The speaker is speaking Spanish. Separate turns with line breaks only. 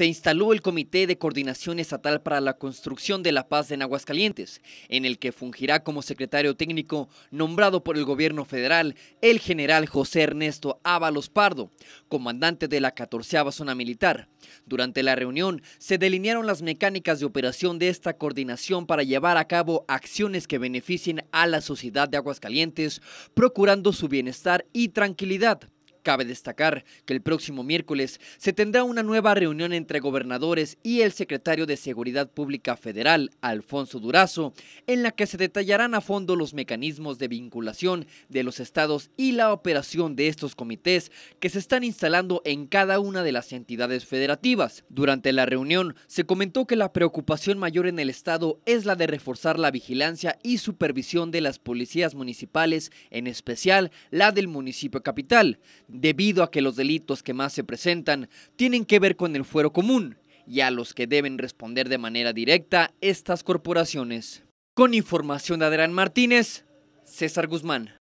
se instaló el Comité de Coordinación Estatal para la Construcción de la Paz en Aguascalientes, en el que fungirá como secretario técnico nombrado por el gobierno federal el general José Ernesto Ábalos Pardo, comandante de la 14 Zona Militar. Durante la reunión se delinearon las mecánicas de operación de esta coordinación para llevar a cabo acciones que beneficien a la sociedad de Aguascalientes, procurando su bienestar y tranquilidad. Cabe destacar que el próximo miércoles se tendrá una nueva reunión entre gobernadores y el secretario de Seguridad Pública Federal, Alfonso Durazo, en la que se detallarán a fondo los mecanismos de vinculación de los estados y la operación de estos comités que se están instalando en cada una de las entidades federativas. Durante la reunión se comentó que la preocupación mayor en el estado es la de reforzar la vigilancia y supervisión de las policías municipales, en especial la del municipio capital debido a que los delitos que más se presentan tienen que ver con el fuero común y a los que deben responder de manera directa estas corporaciones. Con información de Adrián Martínez, César Guzmán.